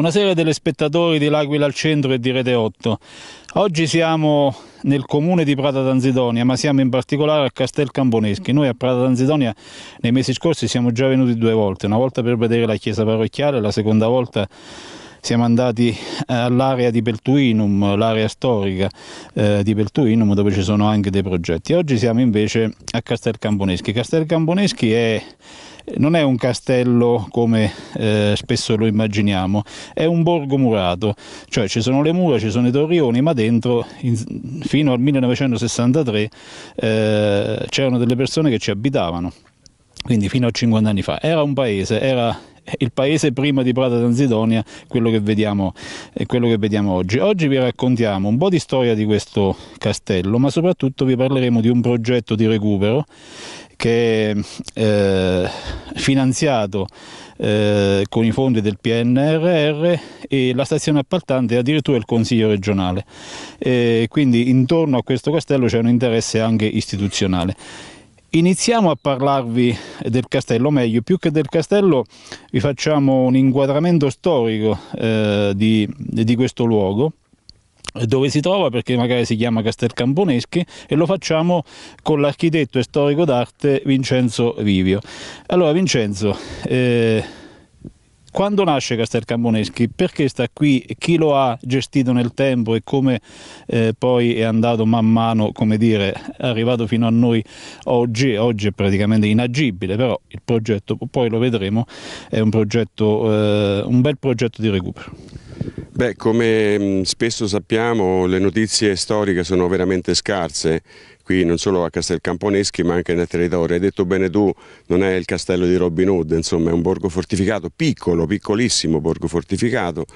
Buonasera telespettatori di L'Aquila al Centro e di Rete 8. Oggi siamo nel comune di Prata Tanzidonia, ma siamo in particolare a Castel Camponeschi. Noi a Prata Tanzidonia nei mesi scorsi siamo già venuti due volte, una volta per vedere la chiesa parrocchiale, la seconda volta siamo andati eh, all'area di Peltuinum, l'area storica eh, di Peltuinum dove ci sono anche dei progetti. Oggi siamo invece a Castel Camponeschi. Castel Camponeschi è non è un castello come eh, spesso lo immaginiamo, è un borgo murato, cioè ci sono le mura, ci sono i torrioni, ma dentro in, fino al 1963 eh, c'erano delle persone che ci abitavano, quindi fino a 50 anni fa. Era un paese, era il paese prima di Prata Transidonia, quello che, vediamo, eh, quello che vediamo oggi. Oggi vi raccontiamo un po' di storia di questo castello, ma soprattutto vi parleremo di un progetto di recupero che è eh, finanziato eh, con i fondi del PNRR e la stazione appaltante e addirittura il Consiglio regionale. E quindi intorno a questo castello c'è un interesse anche istituzionale. Iniziamo a parlarvi del castello, meglio, più che del castello vi facciamo un inquadramento storico eh, di, di questo luogo dove si trova perché magari si chiama Castel Camponeschi e lo facciamo con l'architetto e storico d'arte Vincenzo Vivio. Allora Vincenzo, eh, quando nasce Castel Camponeschi? Perché sta qui? Chi lo ha gestito nel tempo e come eh, poi è andato man mano, come dire, arrivato fino a noi oggi? Oggi è praticamente inagibile, però il progetto, poi lo vedremo, è un, progetto, eh, un bel progetto di recupero. Beh, come mm, spesso sappiamo le notizie storiche sono veramente scarse, qui non solo a Castel Camponeschi ma anche nel territorio. Hai detto bene tu, non è il castello di Robin Hood, insomma è un borgo fortificato, piccolo, piccolissimo borgo fortificato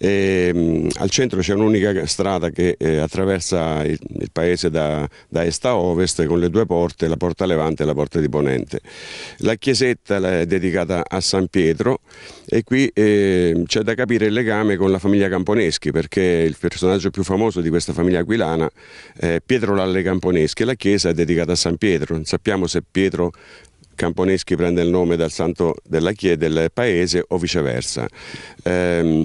e, ehm, al centro c'è un'unica strada che eh, attraversa il, il paese da, da, est a ovest con le due porte, la porta Levante e la porta di Ponente. La chiesetta è dedicata a San Pietro e qui eh, c'è da capire il legame con la famiglia Camponeschi perché il personaggio più famoso di questa famiglia aquilana è Pietro Lalle Camponeschi e la chiesa è dedicata a San Pietro. Non sappiamo se Pietro Camponeschi prende il nome dal santo della chiesa del paese o viceversa. Ehm,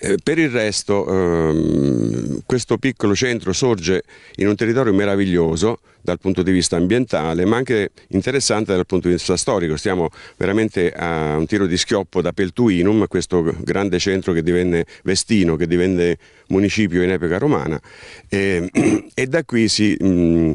eh, per il resto ehm, questo piccolo centro sorge in un territorio meraviglioso dal punto di vista ambientale, ma anche interessante dal punto di vista storico. Stiamo veramente a un tiro di schioppo da Peltuinum, questo grande centro che divenne Vestino, che divenne municipio in epoca romana e, e da qui si, mh,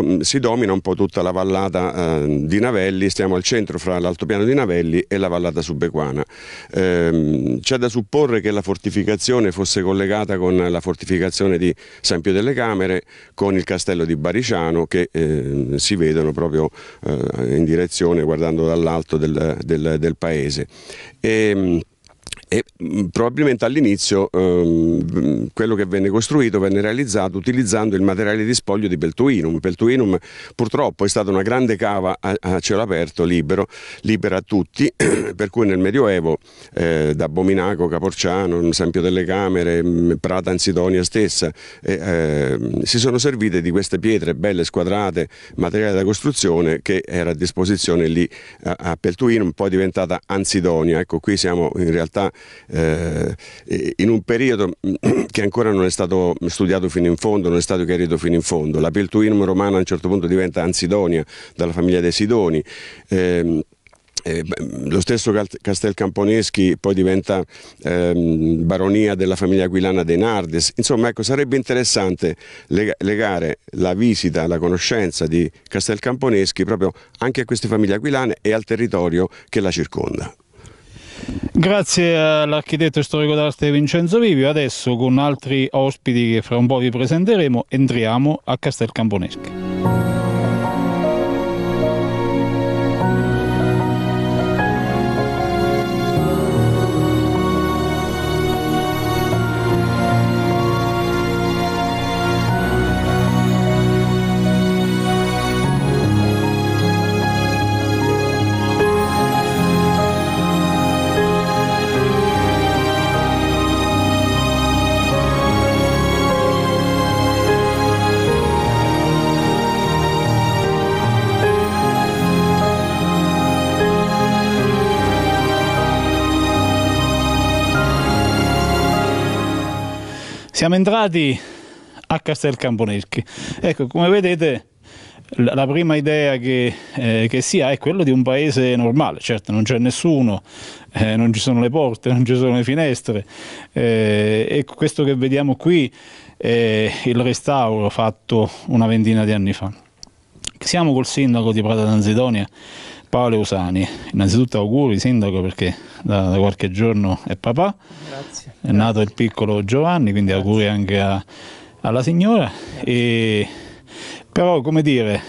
mm, si, domina un po' tutta la vallata eh, di Navelli, stiamo al centro fra l'altopiano di Navelli e la vallata subequana. Eh, C'è da supporre che la fortificazione fosse collegata con la fortificazione di San Pio delle Camere, con il castello di Bariciano che eh, si vedono proprio eh, in direzione guardando dall'alto del, del, del paese. E, ehm, e mm, probabilmente all'inizio ehm, quello che venne costruito venne realizzato utilizzando il materiale di spoglio di Peltuinum. Peltuinum purtroppo è stata una grande cava a, a cielo aperto, libero, libera a tutti, per cui nel Medioevo eh, da Bominaco, Caporciano, Sempio delle Camere, mm, Prata Ansidonia stessa, eh, eh, si sono servite di queste pietre belle squadrate, materiale da costruzione che era a disposizione lì a, a Peltuinum, poi diventata Ansidonia. Ecco, qui siamo in realtà eh, in un periodo mm, che ancora non è stato studiato fino in fondo, non è stato chiarito fino in fondo. La Peltuinum romana a un certo punto diventa Ansidonia dalla famiglia dei Sidoni. Ehm, eh, eh, lo stesso Castel Camponeschi poi diventa ehm, baronia della famiglia aquilana dei Nardes. Insomma, ecco, sarebbe interessante leg legare la visita, la conoscenza di Castel Camponeschi proprio anche a queste famiglie aquilane e al territorio che la circonda. Grazie all'architetto e storico d'arte Vincenzo Vivio, adesso con altri ospiti che fra un po' vi presenteremo entriamo a Castel Camponeschi. Siamo entrati a Castel Camponeschi. Ecco, come vedete la prima idea che, eh, che, si ha è quella di un paese normale, certo non c'è nessuno, eh, non ci sono le porte, non ci sono le finestre eh, e questo che vediamo qui è il restauro fatto una ventina di anni fa. Siamo col sindaco di Prata d'Anzidonia, Paolo Usani. Innanzitutto auguri sindaco perché da, da qualche giorno è papà. Grazie. È nato il piccolo Giovanni, quindi Grazie. auguri anche a, alla signora. E, però, come dire,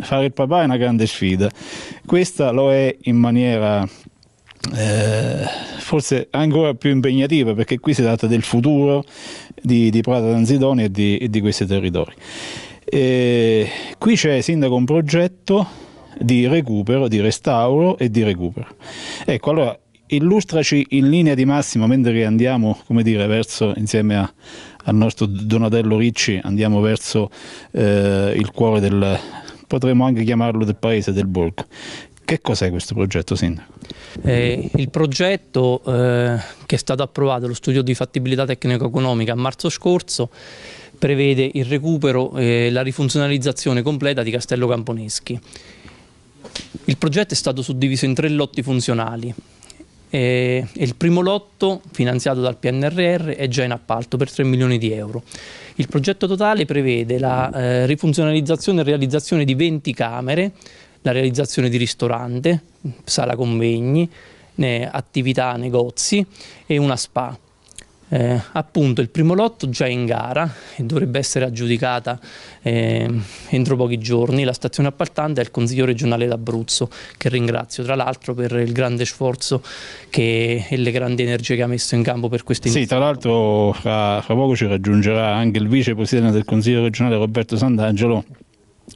fare il papà è una grande sfida. Questa lo è in maniera eh, forse ancora più impegnativa perché qui si tratta del futuro di, di Prata d'Anzidoni e di, e di questi territori. E qui c'è sindaco un progetto di recupero, di restauro e di recupero. Ecco, allora illustraci in linea di massima mentre andiamo come dire, verso, insieme a, al nostro Donatello Ricci, andiamo verso eh, il cuore del, potremmo anche chiamarlo del paese, del Bolco. Che cos'è questo progetto, Sindaco? Eh, il progetto eh, che è stato approvato dallo studio di fattibilità tecnico-economica a marzo scorso prevede il recupero e la rifunzionalizzazione completa di Castello Camponeschi. Il progetto è stato suddiviso in tre lotti funzionali, e il primo lotto, finanziato dal PNRR, è già in appalto per 3 milioni di euro. Il progetto totale prevede la eh, rifunzionalizzazione e realizzazione di 20 camere, la realizzazione di ristorante, sala convegni, attività, negozi e una spa. Eh, appunto il primo lotto già in gara e dovrebbe essere aggiudicata eh, entro pochi giorni. La stazione appaltante è il Consiglio regionale d'Abruzzo che ringrazio tra l'altro per il grande sforzo che, e le grandi energie che ha messo in campo per questa iniziativa. Sì, tra l'altro fra, fra poco ci raggiungerà anche il vicepresidente del Consiglio regionale Roberto Sant'Angelo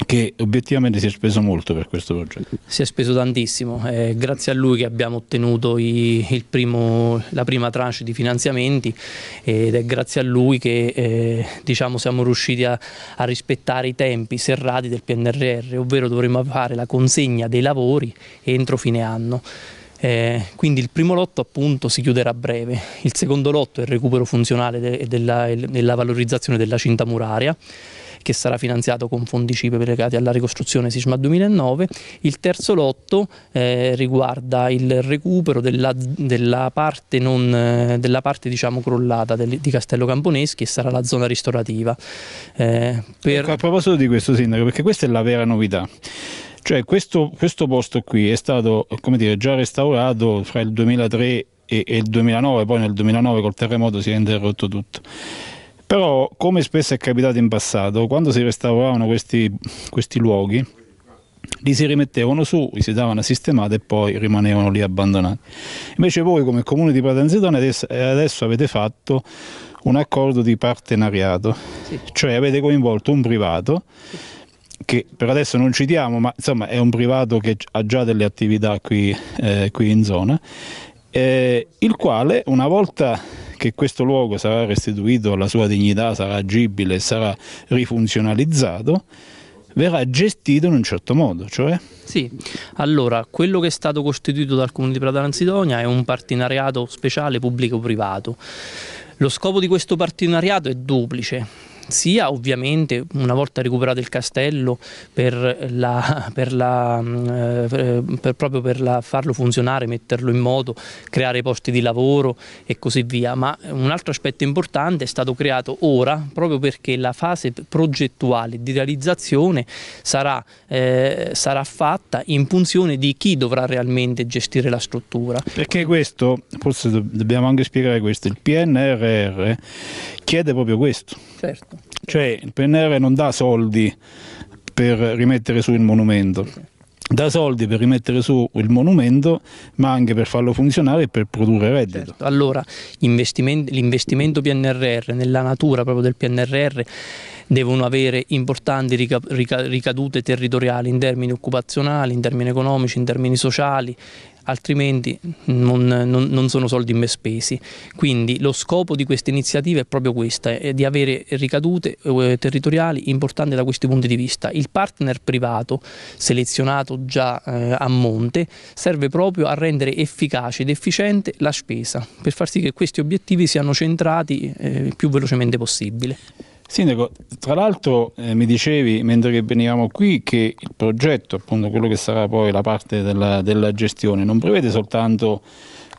che obiettivamente si è speso molto per questo progetto. Si è speso tantissimo, è eh, grazie a lui che abbiamo ottenuto i, primo, la prima tranche di finanziamenti ed è grazie a lui che eh, diciamo, siamo riusciti a, a, rispettare i tempi serrati del PNRR, ovvero dovremmo fare la consegna dei lavori entro fine anno. Eh, quindi il primo lotto appunto si chiuderà a breve, il secondo lotto è il recupero funzionale e de, della, della valorizzazione della cinta muraria che sarà finanziato con fondi CIPE legati alla ricostruzione sisma 2009. Il terzo lotto eh, riguarda il recupero della, della parte, non, eh, della parte diciamo, crollata del, di Castello Camponeschi e sarà la zona ristorativa. Eh, per... ecco, a proposito di questo sindaco, perché questa è la vera novità. Cioè questo, questo posto qui è stato dire, già restaurato fra il 2003 e, e il 2009, poi nel 2009 col terremoto si è interrotto tutto. Però, come spesso è capitato in passato, quando si restauravano questi, questi luoghi, li si rimettevano su, li si davano sistemati e poi rimanevano lì abbandonati. Invece voi come comune di Patanzitone adesso, eh, adesso avete fatto un accordo di partenariato, sì. cioè avete coinvolto un privato che per adesso non citiamo, ma insomma è un privato che ha già delle attività qui, eh, qui in zona, eh, il quale una volta che questo luogo sarà restituito alla sua dignità, sarà agibile, sarà rifunzionalizzato, verrà gestito in un certo modo, cioè? Sì, allora quello che è stato costituito dal Comune di Pradana Ansidonia è un partenariato speciale pubblico-privato. Lo scopo di questo partenariato è duplice, sia ovviamente una volta recuperato il castello per la, per la, eh, per, proprio per la, farlo funzionare, metterlo in moto, creare posti di lavoro e così via, ma un altro aspetto importante è stato creato ora proprio perché la fase progettuale di realizzazione sarà, eh, sarà fatta in funzione di chi dovrà realmente gestire la struttura. Perché questo, forse dobbiamo anche spiegare questo, il PNRR chiede proprio questo. Certo. Cioè il PNR non dà soldi per rimettere su il monumento. dà soldi per rimettere su il monumento, ma anche per farlo funzionare e per produrre reddito. Certo. Allora, l'investimento PNRR, nella natura proprio del PNRR, devono avere importanti ricadute territoriali in termini occupazionali, in termini economici, in termini sociali, altrimenti non, non, non sono soldi ben spesi. Quindi lo scopo di questa iniziativa è proprio questa, è di avere ricadute eh, territoriali importanti da questi punti di vista. Il partner privato, selezionato già eh, a monte, serve proprio a rendere efficace ed efficiente la spesa, per far sì che questi obiettivi siano centrati eh, più velocemente possibile. Sindaco, tra l'altro eh, mi dicevi mentre venivamo qui che il progetto, appunto quello che sarà poi la parte della, della gestione, non prevede soltanto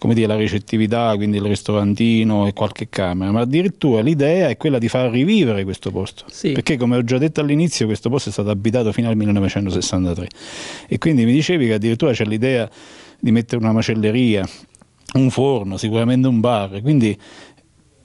dire, la ricettività, quindi il ristorantino e qualche camera, ma addirittura l'idea è quella di far rivivere questo posto. Sì. Perché come ho già detto all'inizio questo posto è stato abitato fino al 1963 e quindi mi dicevi che addirittura c'è l'idea di mettere una macelleria, un forno, sicuramente un bar, quindi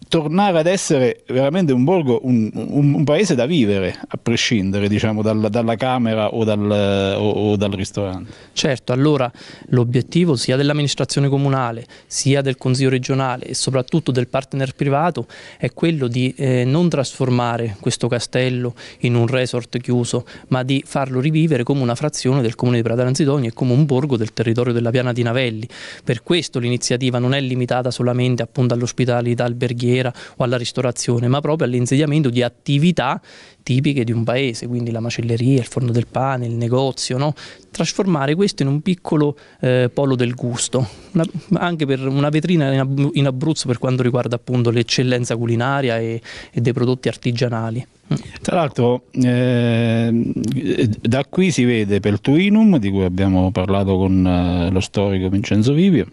tornare ad essere veramente un borgo, un, un, un paese da vivere, a prescindere diciamo, dal, dalla camera o dal, o, o dal, ristorante. Certo, allora l'obiettivo sia dell'amministrazione comunale, sia del consiglio regionale e soprattutto del partner privato è quello di eh, non trasformare questo castello in un resort chiuso, ma di farlo rivivere come una frazione del comune di Pradaranzidogna e come un borgo del territorio della piana di Navelli. Per questo l'iniziativa non è limitata solamente appunto all'ospitalità alberghiera, fiera o alla ristorazione, ma proprio all'insediamento di attività tipiche di un paese, quindi la macelleria, il forno del pane, il negozio, no? trasformare questo in un piccolo eh, polo del gusto, una, anche per una vetrina in, Ab in, Abruzzo per quanto riguarda appunto l'eccellenza culinaria e, e, dei prodotti artigianali. Mm. Tra l'altro eh, da qui si vede Peltuinum, di cui abbiamo parlato con eh, lo storico Vincenzo Vivio,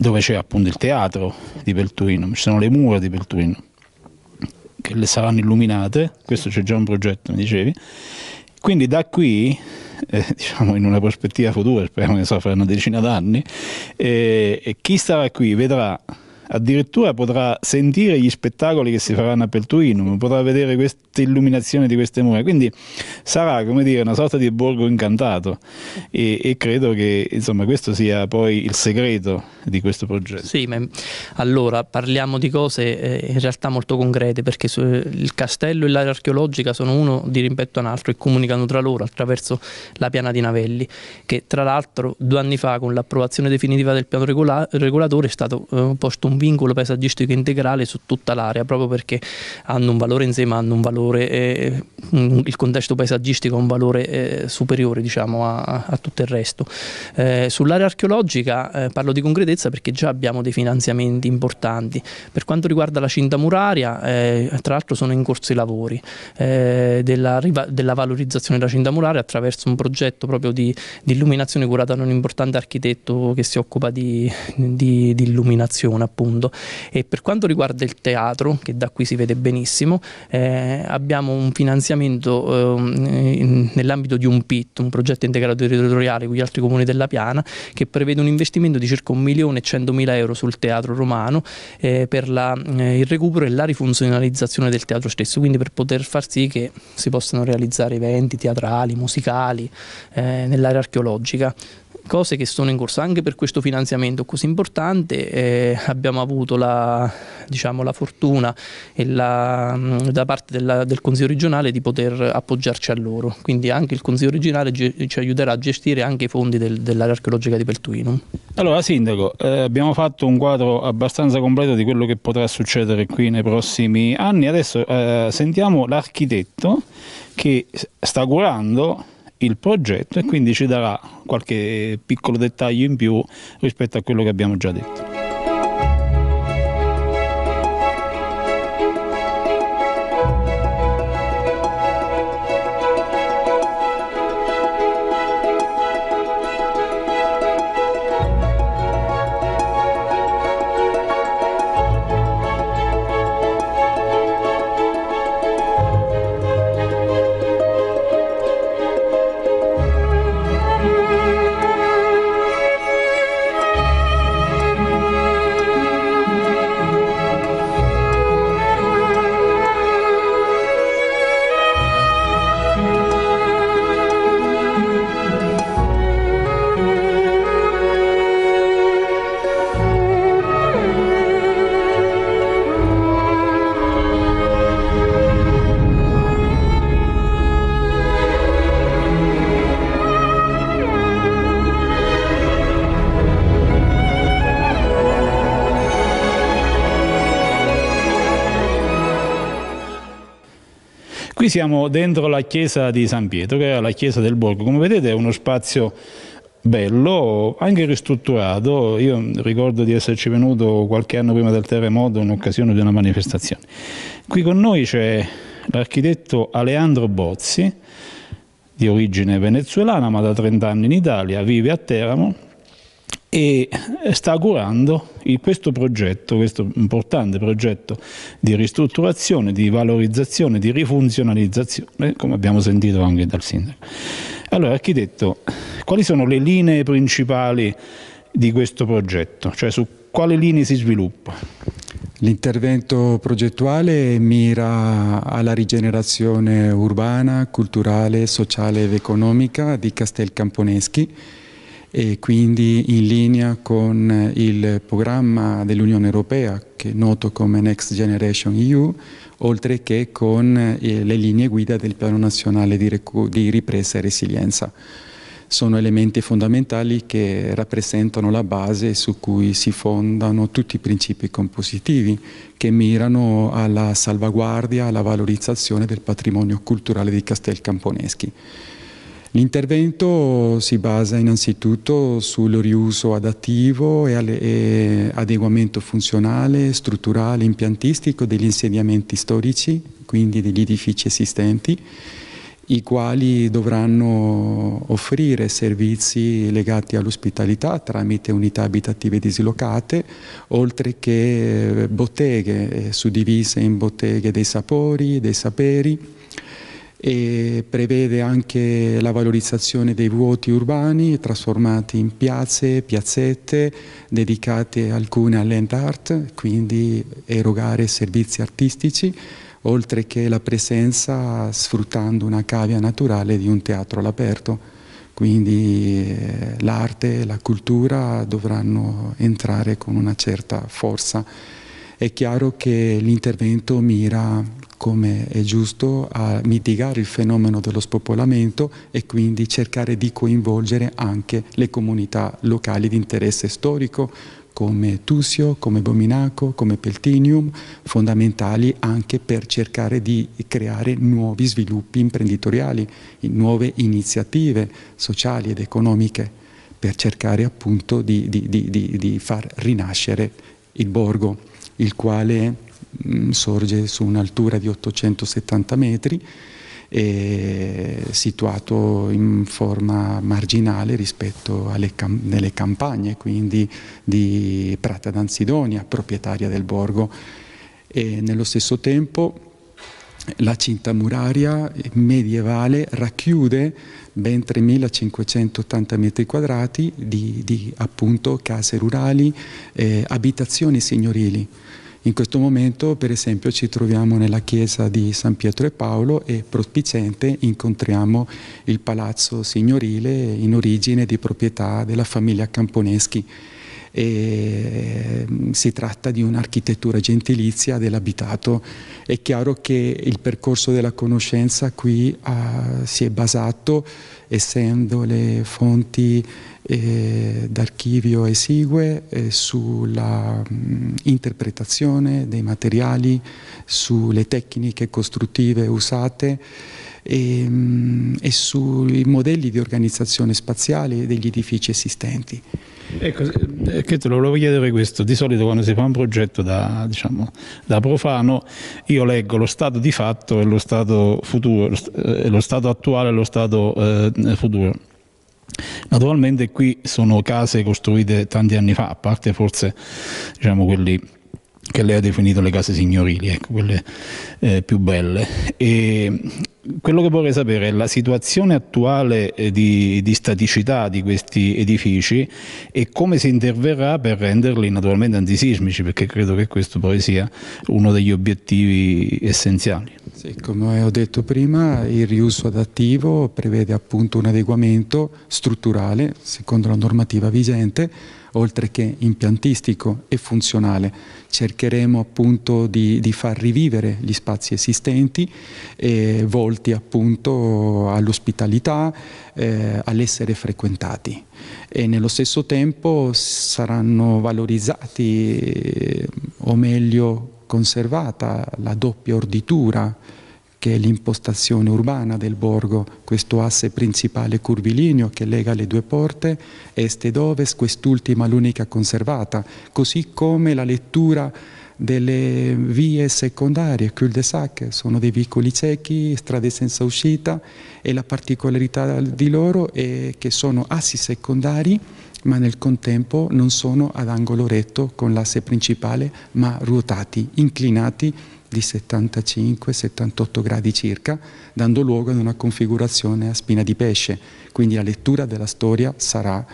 dove c'è appunto il teatro di Belturino, ci sono le mura di Belturino che le saranno illuminate, questo c'è già un progetto, mi dicevi. Quindi da qui, eh, diciamo in una prospettiva futura, speriamo che so, fra una decina d'anni, eh, chi starà qui vedrà addirittura potrà sentire gli spettacoli che si faranno a Pelturinum, potrà vedere questa illuminazione di queste mura, quindi sarà come dire una sorta di borgo incantato e, e credo che insomma, questo sia poi il segreto di questo progetto. Sì, ma allora parliamo di cose eh, in realtà molto concrete perché su, il castello e l'area archeologica sono uno di rimpetto a un altro e comunicano tra loro attraverso la piana di Navelli che tra l'altro due anni fa con l'approvazione definitiva del piano regola regolatore è stato eh, posto un vincolo paesaggistico integrale su tutta l'area, proprio perché hanno un valore in sé, ma hanno un valore, eh, il contesto paesaggistico ha un valore eh, superiore diciamo, a, a, tutto il resto. Eh, sull'area archeologica eh, parlo di concretezza perché già abbiamo dei finanziamenti importanti. Per quanto riguarda la cinta muraria, eh, tra l'altro sono in corso i lavori eh, della, della, valorizzazione della cinta muraria attraverso un progetto proprio di, di illuminazione curata da un importante architetto che si occupa di, di, di illuminazione appunto fondo. E per quanto riguarda il teatro, che da qui si vede benissimo, eh, abbiamo un finanziamento eh, nell'ambito di un PIT, un progetto integrato territoriale con gli altri comuni della Piana, che prevede un investimento di circa 1.100.000 euro sul teatro romano eh, per la, eh, il recupero e la rifunzionalizzazione del teatro stesso, quindi per poter far sì che si possano realizzare eventi teatrali, musicali, eh, nell'area archeologica cose che sono in corso. Anche per questo finanziamento così importante eh, abbiamo avuto la, diciamo, la fortuna la, mm, da parte della, del Consiglio regionale di poter appoggiarci a loro, quindi anche il Consiglio regionale ci aiuterà a gestire anche i fondi del, dell'area archeologica di Peltuino. Allora Sindaco, eh, abbiamo fatto un quadro abbastanza completo di quello che potrà succedere qui nei prossimi anni, adesso eh, sentiamo l'architetto che sta curando il progetto e quindi ci darà qualche piccolo dettaglio in più rispetto a quello che abbiamo già detto. siamo dentro la chiesa di San Pietro, che è la chiesa del borgo. Come vedete è uno spazio bello, anche ristrutturato. Io ricordo di esserci venuto qualche anno prima del terremoto in occasione di una manifestazione. Qui con noi c'è l'architetto Aleandro Bozzi, di origine venezuelana ma da 30 anni in Italia, vive a Teramo e sta curando questo progetto, questo importante progetto di ristrutturazione, di valorizzazione, di rifunzionalizzazione, come abbiamo sentito anche dal sindaco. Allora, architetto, quali sono le linee principali di questo progetto? Cioè su quale linee si sviluppa? L'intervento progettuale mira alla rigenerazione urbana, culturale, sociale ed economica di Castel Camponeschi, e quindi in linea con eh, il programma dell'Unione Europea che è noto come Next Generation EU, oltre che con eh, le linee guida del Piano Nazionale di, Ripresa e Resilienza. Sono elementi fondamentali che rappresentano la base su cui si fondano tutti i principi compositivi che mirano alla salvaguardia, alla valorizzazione del patrimonio culturale di Castel Camponeschi. L'intervento si basa innanzitutto sul riuso adattivo e adeguamento funzionale, strutturale, impiantistico degli insediamenti storici, quindi degli edifici esistenti, i quali dovranno offrire servizi legati all'ospitalità tramite unità abitative dislocate, oltre che eh, botteghe eh, suddivise in botteghe dei sapori, dei saperi, e prevede anche la valorizzazione dei vuoti urbani trasformati in piazze, piazzette dedicate alcune a land art, quindi erogare servizi artistici, oltre che la presenza sfruttando una cavia naturale di un teatro all'aperto. Quindi eh, l'arte e la cultura dovranno entrare con una certa forza è chiaro che l'intervento mira, come è giusto, a mitigare il fenomeno dello spopolamento e quindi cercare di coinvolgere anche le comunità locali di interesse storico, come Tusio, come Bominaco, come Peltinium, fondamentali anche per cercare di creare nuovi sviluppi imprenditoriali, nuove iniziative sociali ed economiche, per cercare appunto di, di, di, di far rinascere il borgo il quale mh, mm, sorge su un'altura di 870 metri e situato in forma marginale rispetto alle cam nelle campagne quindi di Prata d'Ansidonia, proprietaria del borgo e nello stesso tempo la cinta muraria medievale racchiude ben 3.580 metri quadrati di, di appunto, case rurali, eh, abitazioni signorili. In questo momento per esempio ci troviamo nella chiesa di San Pietro e Paolo e prospicente incontriamo il palazzo signorile in origine di proprietà della famiglia Camponeschi e si tratta di un'architettura gentilizia dell'abitato. È chiaro che il percorso della conoscenza qui ha, ah, si è basato, essendo le fonti eh, d'archivio esigue, eh, sulla mh, mm, interpretazione dei materiali, sulle tecniche costruttive usate e, mm, e sui modelli di organizzazione spaziale degli edifici esistenti. Ecco, che eh, te lo volevo chiedere questo, di solito quando si fa un progetto da, diciamo, da profano io leggo lo stato di fatto e lo stato futuro, eh, lo stato attuale e lo stato eh, futuro. Naturalmente qui sono case costruite tanti anni fa, a parte forse diciamo, quelli che lei ha definito le case signorili, ecco, quelle eh, più belle. E quello che vorrei sapere è la situazione attuale eh, di, di, staticità di questi edifici e come si interverrà per renderli naturalmente antisismici, perché credo che questo poi sia uno degli obiettivi essenziali. Sì, come ho detto prima, il riuso adattivo prevede appunto un adeguamento strutturale, secondo la normativa vigente, oltre che impiantistico e funzionale. Cercheremo appunto di, di far rivivere gli spazi esistenti eh, volti appunto all'ospitalità, eh, all'essere frequentati e nello stesso tempo saranno valorizzati eh, o meglio conservata la doppia orditura che è l'impostazione urbana del borgo, questo asse principale curvilineo che lega le due porte, est ed ovest, quest'ultima l'unica conservata, così come la lettura delle vie secondarie, cul-de-sac, sono dei vicoli ciechi, strade senza uscita e la particolarità di loro è che sono assi secondari ma nel contempo non sono ad angolo retto con l'asse principale ma ruotati, inclinati di 75-78 gradi circa, dando luogo ad una configurazione a spina di pesce. Quindi la lettura della storia sarà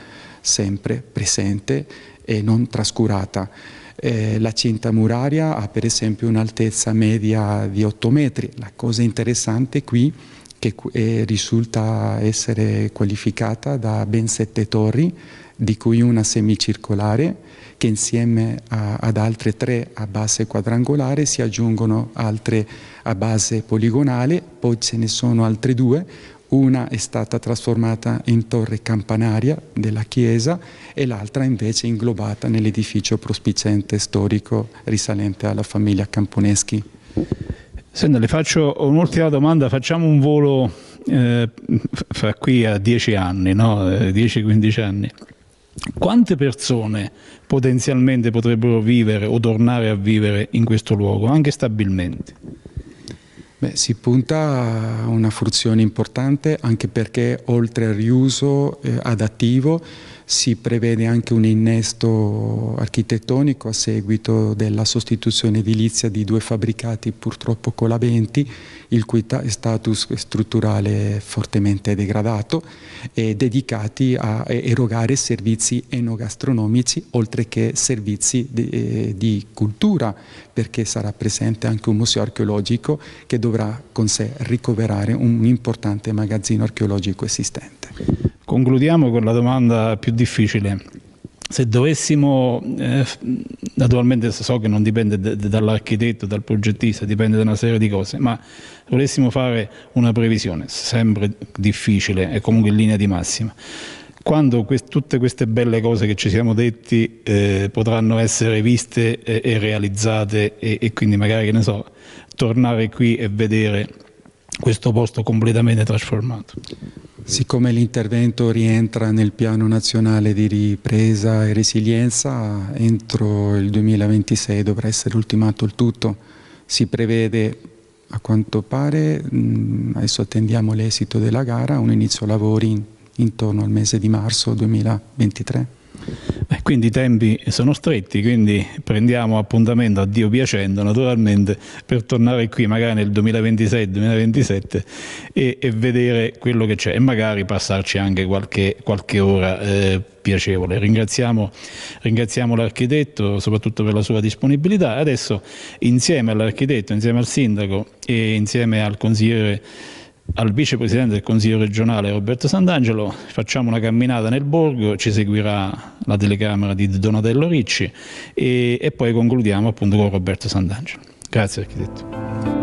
sempre presente e non trascurata. Eh, la cinta muraria ha per esempio un'altezza media di 8 metri. La cosa interessante qui che eh, risulta essere qualificata da ben sette torri, di cui una semicircolare, che insieme a, ad altre tre a base quadrangolare si aggiungono altre a base poligonale, poi ce ne sono altre due, una è stata trasformata in torre campanaria della chiesa e l'altra invece inglobata nell'edificio prospicente storico risalente alla famiglia Camponeschi. Senta, le faccio un'ultima domanda, facciamo un volo eh, fra qui a 10 anni, 10-15 no? Eh, anni. Quante persone potenzialmente potrebbero vivere o tornare a vivere in questo luogo, anche stabilmente? Beh, si punta a una funzione importante anche perché oltre al riuso eh, adattivo si prevede anche un innesto architettonico a seguito della sostituzione edilizia di due fabbricati purtroppo colabenti il cui status strutturale è fortemente degradato, e dedicati a erogare servizi enogastronomici, oltre che servizi di, eh, di cultura, perché sarà presente anche un museo archeologico che dovrà con sé ricoverare un importante magazzino archeologico esistente. Concludiamo con la domanda più difficile. Se dovessimo eh, naturalmente so che non dipende d- dall'architetto, dal progettista, dipende da una serie di cose, ma volessimo fare una previsione, sempre difficile e comunque in linea di massima, quando que- tutte queste belle cose che ci siamo detti eh, potranno essere viste e, e realizzate e-, e quindi magari, che ne so, tornare qui e vedere questo posto completamente trasformato? Siccome l'intervento rientra nel piano nazionale di ripresa e resilienza, entro il 2026 dovrà essere ultimato il tutto. Si prevede, a quanto pare, adesso attendiamo l'esito della gara, un inizio lavori intorno al mese di marzo 2023. Beh, quindi i tempi sono stretti, quindi prendiamo appuntamento a Dio piacendo naturalmente per tornare qui magari nel 2026-2027 e, e, vedere quello che c'è e magari passarci anche qualche, qualche ora eh, piacevole. Ringraziamo, ringraziamo l'architetto soprattutto per la sua disponibilità. Adesso insieme all'architetto, insieme al sindaco e insieme al consigliere al vicepresidente del Consiglio regionale Roberto Sant'Angelo, facciamo una camminata nel borgo, ci seguirà la telecamera di Donatello Ricci e, e poi concludiamo appunto con Roberto Sant'Angelo. Grazie architetto.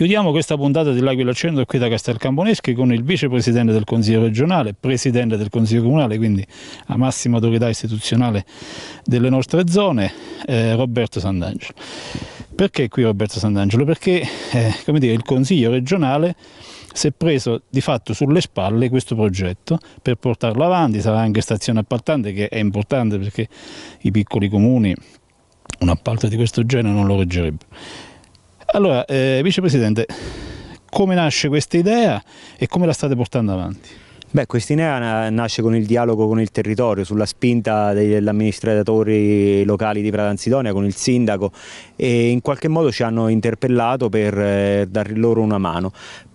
Chiudiamo questa puntata dell'Aquila Centro qui da Castelcamponeschi con il vicepresidente del Consiglio regionale, presidente del Consiglio comunale, quindi la massima autorità istituzionale delle nostre zone, eh, Roberto Sant'Angelo. Perché qui Roberto Sant'Angelo? Perché eh, dire, il Consiglio regionale si è preso di fatto sulle spalle questo progetto per portarlo avanti, sarà anche stazione appaltante che è importante perché i piccoli comuni un appalto di questo genere non lo reggerebbero. Allora, eh, vicepresidente, come nasce questa idea e come la state portando avanti? Beh, questa idea nasce con il dialogo con il territorio, sulla spinta degli amministratori locali di Pratanzidonia, con il sindaco e in qualche modo ci hanno interpellato per eh, dar loro una mano.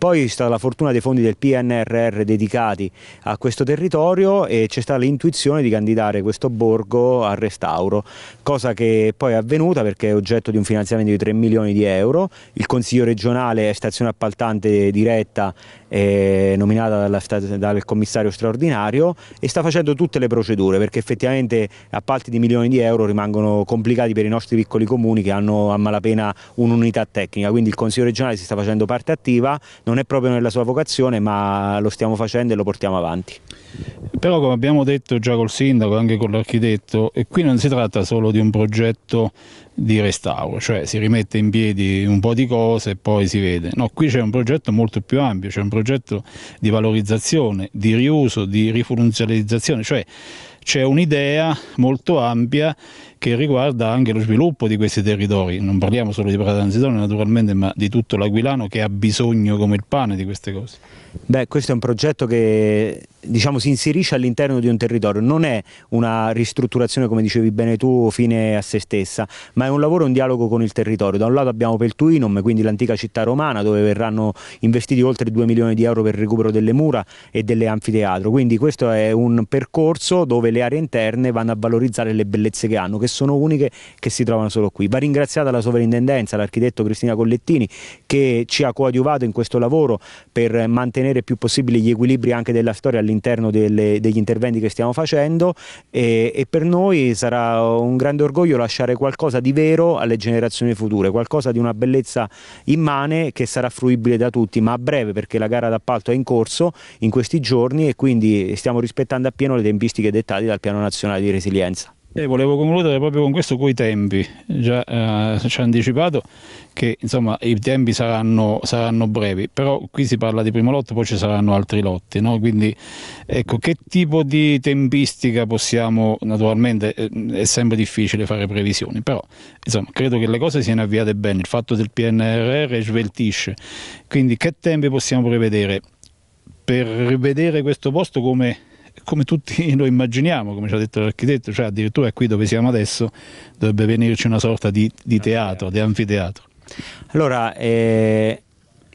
Poi stata la fortuna dei fondi del PNRR dedicati a questo territorio e c'è stata l'intuizione di candidare questo borgo al restauro, cosa che poi è avvenuta perché è oggetto di un finanziamento di 3 milioni di euro. Il Consiglio regionale è stazione appaltante diretta eh, nominata dalla, dal commissario straordinario e sta facendo tutte le procedure perché effettivamente appalti di milioni di euro rimangono complicati per i nostri piccoli comuni che hanno a malapena un'unità tecnica, quindi il Consiglio regionale si sta facendo parte attiva, non non è proprio nella sua vocazione ma lo stiamo facendo e lo portiamo avanti. Però come abbiamo detto già col sindaco e anche con l'architetto, qui non si tratta solo di un progetto di restauro, cioè si rimette in piedi un po' di cose e poi si vede. No, qui c'è un progetto molto più ampio, c'è un progetto di valorizzazione, di riuso, di rifunzionalizzazione, cioè c'è un'idea molto ampia che riguarda anche lo sviluppo di questi territori. Non parliamo solo di Pratanzitone naturalmente, ma di tutto l'Aquilano che ha bisogno come il pane di queste cose. Beh, questo è un progetto che diciamo, si inserisce all'interno di un territorio, non è una ristrutturazione come dicevi bene tu fine a se stessa, ma è un lavoro e un dialogo con il territorio. Da un lato abbiamo Peltuinum, quindi l'antica città romana dove verranno investiti oltre 2 milioni di euro per il recupero delle mura e dell'anfiteatro, quindi questo è un percorso dove le aree interne vanno a valorizzare le bellezze che hanno, che sono uniche, che si trovano solo qui. Va ringraziata la sovrintendenza, l'architetto Cristina Collettini che ci ha coadiuvato in questo lavoro per mantenere mantenere più possibile gli equilibri anche della storia all'interno degli interventi che stiamo facendo e, e per noi sarà un grande orgoglio lasciare qualcosa di vero alle generazioni future, qualcosa di una bellezza immane che sarà fruibile da tutti, ma a breve perché la gara d'appalto è in corso in questi giorni e quindi stiamo rispettando appieno le tempistiche dettate dal Piano Nazionale di Resilienza. E volevo concludere proprio con questo coi tempi, già eh, ci ha anticipato che insomma, i tempi saranno, saranno, brevi, però qui si parla di primo lotto, poi ci saranno altri lotti, no? quindi ecco, che tipo di tempistica possiamo, naturalmente eh, è sempre difficile fare previsioni, però insomma, credo che le cose siano avviate bene, il fatto del PNRR sveltisce, quindi che tempi possiamo prevedere per rivedere questo posto come come tutti lo immaginiamo, come ci ha detto l'architetto, cioè addirittura qui dove siamo adesso dovrebbe venirci una sorta di, di teatro, di anfiteatro. Allora, eh,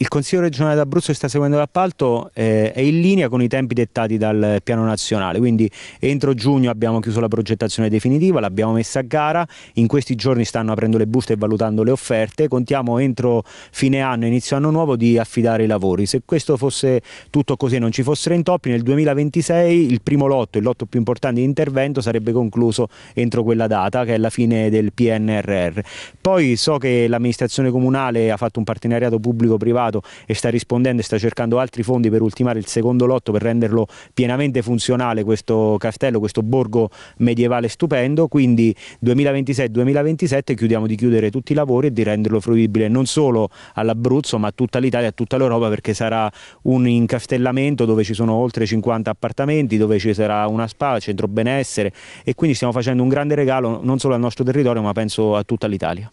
il Consiglio regionale d'Abruzzo che sta seguendo l'appalto eh, è in linea con i tempi dettati dal piano nazionale, quindi entro giugno abbiamo chiuso la progettazione definitiva, l'abbiamo messa a gara, in questi giorni stanno aprendo le buste e valutando le offerte, contiamo entro fine anno, inizio anno nuovo di affidare i lavori. Se questo fosse tutto così e non ci fossero intoppi, nel 2026 il primo lotto, il lotto più importante di intervento sarebbe concluso entro quella data che è la fine del PNRR. Poi so che l'amministrazione comunale ha fatto un partenariato pubblico-privato anticipato e sta rispondendo e sta cercando altri fondi per ultimare il secondo lotto per renderlo pienamente funzionale questo castello, questo borgo medievale stupendo, quindi 2026-2027 chiudiamo di chiudere tutti i lavori e di renderlo fruibile non solo all'Abruzzo ma a tutta l'Italia e a tutta l'Europa perché sarà un incastellamento dove ci sono oltre 50 appartamenti, dove ci sarà una spa, centro benessere e quindi stiamo facendo un grande regalo non solo al nostro territorio ma penso a tutta l'Italia.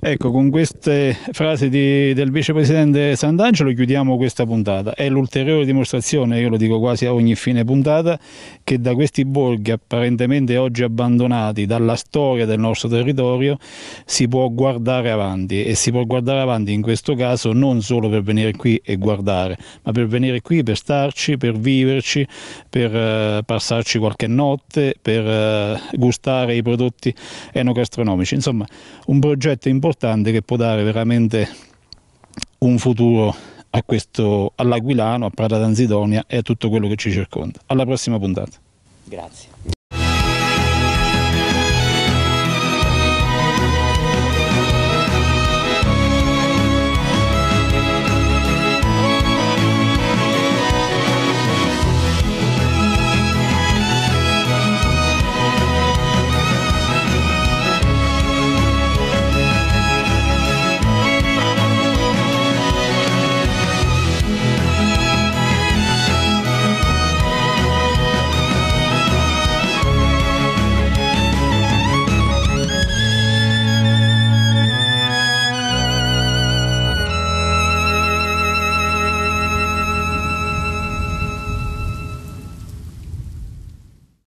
Ecco, con queste frasi di, del vicepresidente Sant'Angelo chiudiamo questa puntata. È l'ulteriore dimostrazione, io lo dico quasi a ogni fine puntata, che da questi borghi apparentemente oggi abbandonati dalla storia del nostro territorio si può guardare avanti e si può guardare avanti in questo caso non solo per venire qui e guardare, ma per venire qui, per starci, per viverci, per eh, passarci qualche notte, per eh, gustare i prodotti enogastronomici. Insomma, un progetto importante importante che può dare veramente un futuro a questo, all'Aquilano, a Prata d'Anzidonia e a tutto quello che ci circonda. Alla prossima puntata. Grazie.